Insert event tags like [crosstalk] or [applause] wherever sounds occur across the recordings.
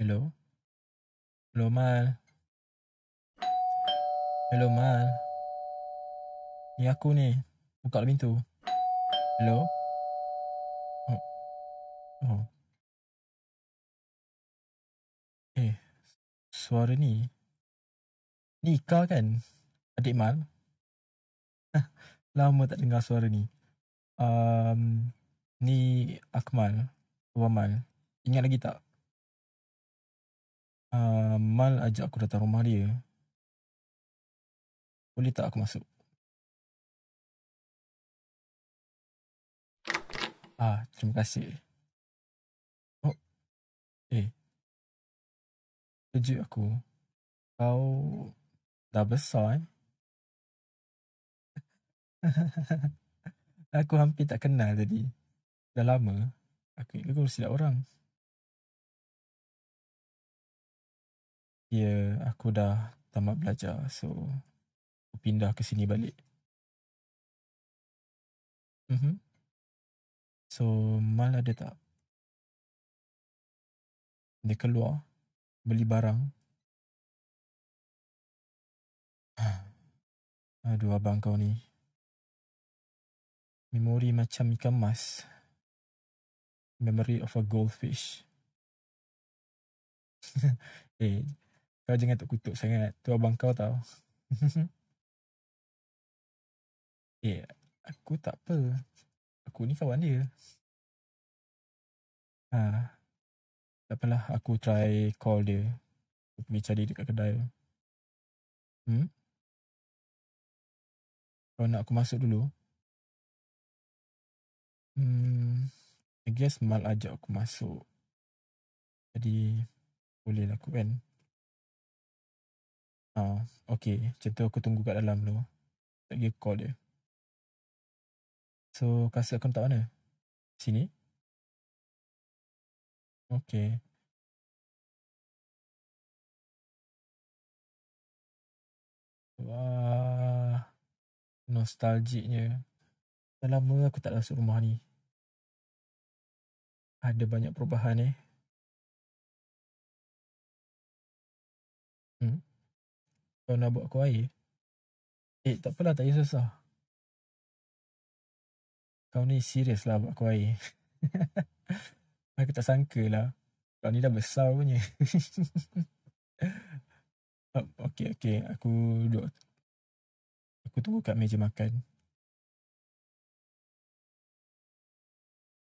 Hello? Hello, Mal. Hello, Mal. Ni aku ni. Buka pintu. Hello? Oh. Oh. Eh, suara ni. Ni Ika kan? Adik Mal? [laughs] Lama tak dengar suara ni. Um, ni Akmal. Tuan Mal. Ingat lagi tak uh, Mal ajak aku datang rumah dia Boleh tak aku masuk Ah, terima kasih. Oh. Eh. Kejut aku. Kau dah besar eh. [laughs] aku hampir tak kenal tadi. Dah lama. Aku ingat kau silap orang. Ya, aku dah tamat belajar. So, aku pindah ke sini balik. Mm-hmm. So, Mal ada tak? Dia keluar, beli barang. [sighs] Aduh, abang kau ni. Memori macam ikan mas. Memory of a goldfish. [laughs] eh, kau jangan tak kutuk sangat. Tu abang kau tau. [laughs] eh, aku tak apa. Aku ni kawan dia. Ha. Tak apalah, aku try call dia. Aku pergi cari dekat kedai. Hmm? Kau nak aku masuk dulu? Hmm, I guess Mal ajak aku masuk. Jadi, boleh lah aku kan. Ha, okay. Macam tu aku tunggu kat dalam tu. Tak pergi call dia. So, kasut aku letak mana? Sini? Okay. Wah. Nostalgiknya. Dah lama aku tak masuk rumah ni. Ada banyak perubahan eh. Kau nak buat aku air Eh takpelah tak payah susah Kau ni serius lah buat aku air [laughs] Aku tak sangka lah Kau ni dah besar punya [laughs] oh, Okay okay aku duduk Aku tunggu kat meja makan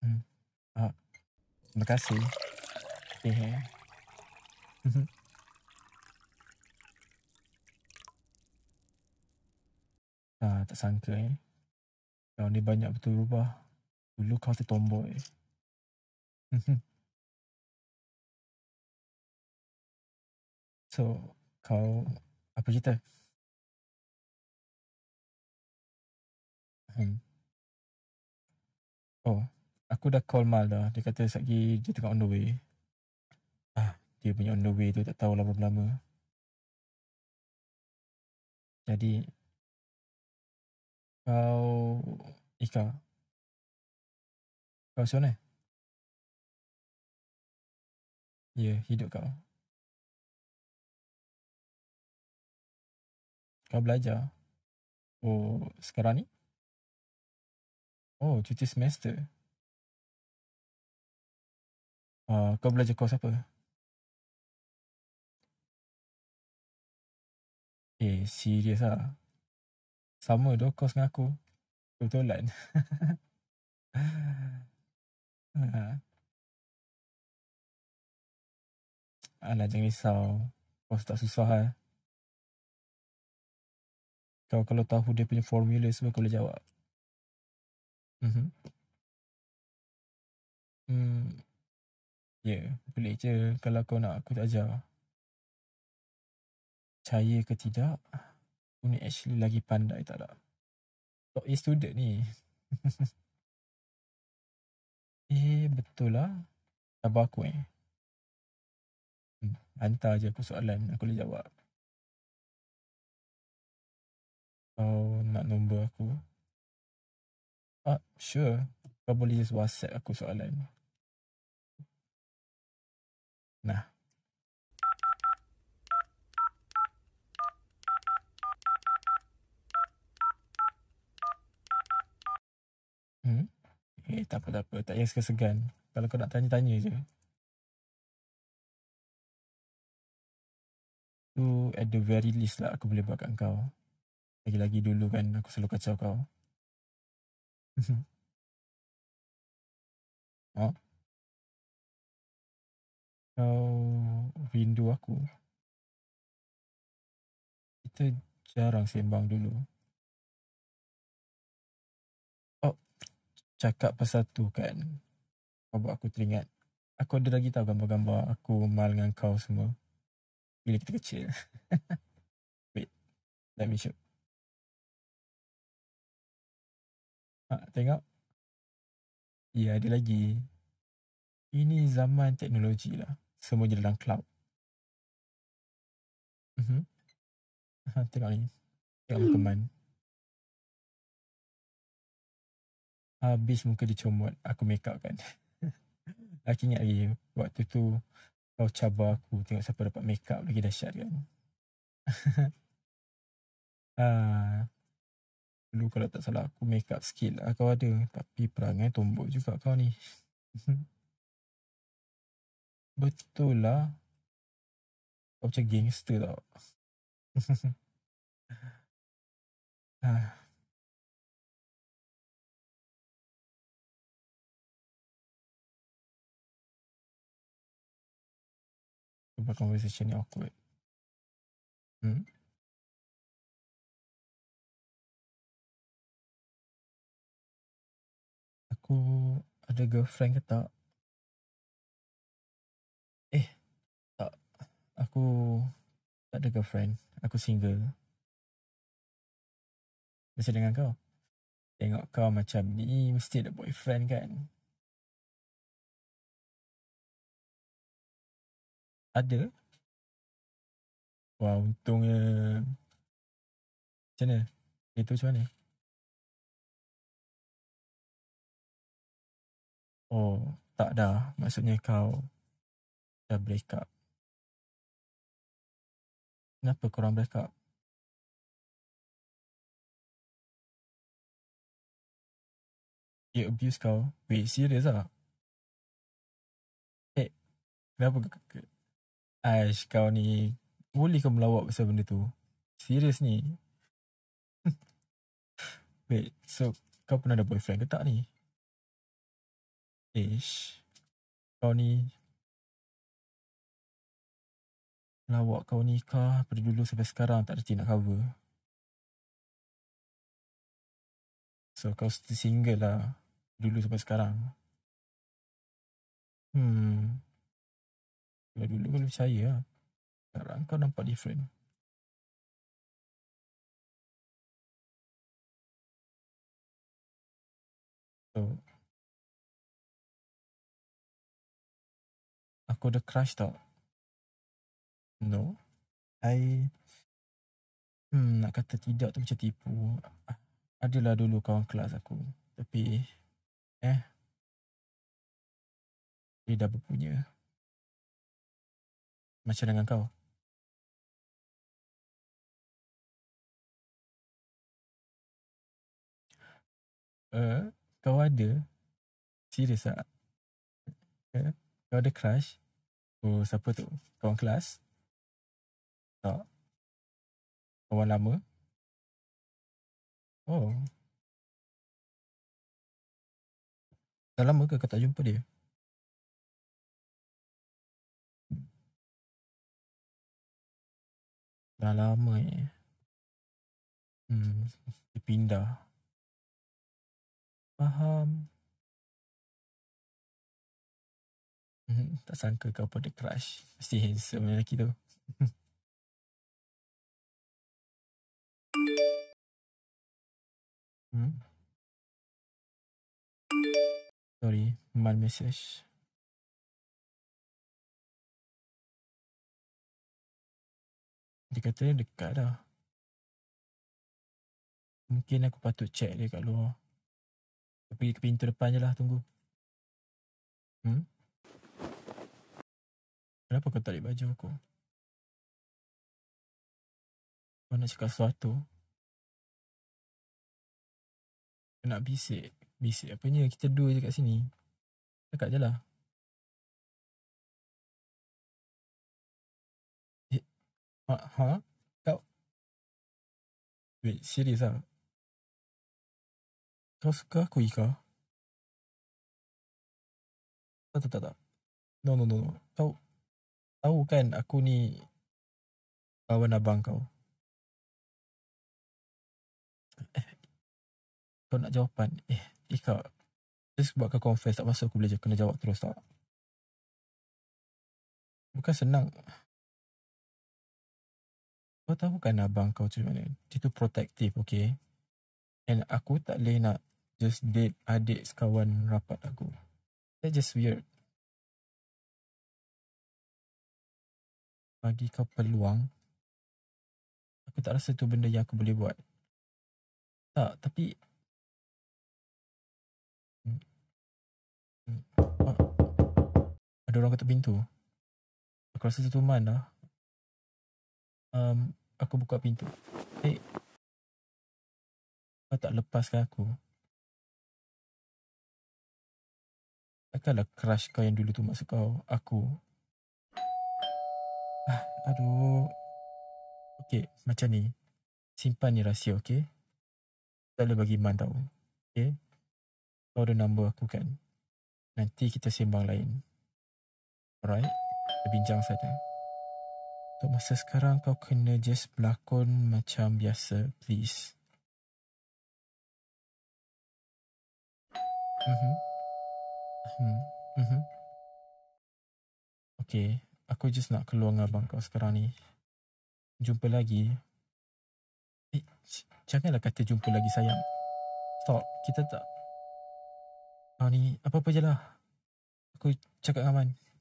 hmm. ah. Terima kasih Okay eh, eh. mhm. Ha, ah, tak sangka eh. Kau ni banyak betul berubah. Dulu kau tu tomboy. Eh. [laughs] so, kau apa cerita? Hmm. Oh, aku dah call Mal dah. Dia kata sekejap dia tengah on the way. Ah, dia punya on the way tu tak tahu lama-lama. Jadi, kau Ika eh, Kau sana eh? Ya hidup kau Kau belajar Oh sekarang ni Oh cuti semester uh, Kau belajar kau apa Eh serius lah sama tu kos dengan aku. Kebetulan. [laughs] ha. Alah jangan risau. Kos tak susah eh. Kau kalau tahu dia punya formula semua kau boleh jawab. Mm-hmm. Hmm. Ya, yeah, boleh je kalau kau nak aku tak ajar. Percaya ke Tidak aku ni actually lagi pandai tak tak top A student ni [laughs] eh betul lah sabar aku eh hmm, hantar je aku soalan aku boleh jawab kau nak nombor aku ah sure kau boleh just whatsapp aku soalan nah tak apa tak apa tak payah segan-segan kalau kau nak tanya-tanya je tu at the very least lah aku boleh buat kat kau lagi-lagi dulu kan aku selalu kacau kau ha? [laughs] kau rindu aku kita jarang sembang dulu cakap pasal tu kan kau buat aku teringat aku ada lagi tau gambar-gambar aku mal dengan kau semua bila kita kecil [laughs] wait let me show ha, tengok ya ada lagi ini zaman teknologi lah semua je dalam cloud uh-huh. tengok ni tengok hmm. Habis muka dicomot Aku make up kan [laughs] Aku ingat lagi Waktu tu Kau cabar aku Tengok siapa dapat make up Lagi dahsyat kan [laughs] Ah, uh, Lu kalau tak salah Aku make up skill lah Kau ada Tapi perangai eh, tombol juga kau ni [laughs] Betul lah Kau macam gangster tau ah. Sebab conversation ni awkward. Hmm? Aku ada girlfriend ke tak? Eh, tak. Aku tak ada girlfriend. Aku single. Biasa dengan kau. Tengok kau macam ni mesti ada boyfriend kan. Ada. Wah, untungnya. Macam mana? Itu macam mana? Oh, tak dah. Maksudnya kau dah break up. Kenapa korang break up? Dia abuse kau. Wait, serious lah? Eh, hey, kenapa Aish kau ni Boleh kau melawak pasal benda tu Serius ni [laughs] Wait so Kau pernah ada boyfriend ke tak ni Aish Kau ni Melawak kau ni nikah Dari dulu sampai sekarang Tak ada reti nak cover So kau still single lah Dulu sampai sekarang Hmm kalau dulu kau percaya lah. Sekarang kau nampak different. So, aku ada crush tau. No. I hmm, nak kata tidak tu macam tipu. Adalah dulu kawan kelas aku. Tapi eh dia dah berpunya macam dengan kau. Uh, kau ada serius tak? Uh, kau ada crush oh, siapa tu? Kawan kelas? Tak. Kawan lama? Oh. Dah lama ke kau tak jumpa dia? Dah lama eh. Hmm, dipindah. Faham. Hmm, tak sangka kau pun ada crush. Mesti handsome lelaki tu. [laughs] hmm? Sorry, mal message. Dia kata dekat dah. Mungkin aku patut check dia kat luar. Aku pergi ke pintu depan je lah tunggu. Hmm? Kenapa kau tarik baju aku? Kau nak cakap sesuatu? Kau nak bisik? Bisik apanya? Kita dua je kat sini. Dekat je lah. Ha, ha? Kau? Wait, ah? Kau suka aku Ika? Tak, tak, tak, No, no, no, no. Kau kan aku ni kawan abang eh, kau. nak jawapan? Eh, Ika, just buat kau confess tak masuk aku boleh je. Kena jawab terus tak? Bukan senang. Kau tahu kan abang kau macam mana? Dia tu protective, okay? And aku tak boleh nak just date adik sekawan rapat aku. That's just weird. Bagi kau peluang, aku tak rasa tu benda yang aku boleh buat. Tak, tapi... Hmm. hmm. Ah. Ada orang kata pintu. Aku rasa tu mana? lah um, aku buka pintu. Eh, kau ah, tak lepaskan aku. Takkanlah crush kau yang dulu tu masuk kau, aku. Ah, aduh. okey macam ni. Simpan ni rahsia, okey, Tak boleh bagi man tau. okey? Kau ada nombor aku kan? Nanti kita sembang lain. Alright? Kita bincang saja. Untuk masa sekarang kau kena just berlakon macam biasa, please. Mhm. Mhm. Okay, aku just nak keluar dengan abang kau sekarang ni. Jumpa lagi. Eh, janganlah kata jumpa lagi sayang. Stop, kita tak. Kau ah, ni, apa-apa je lah. Aku cakap dengan Aman.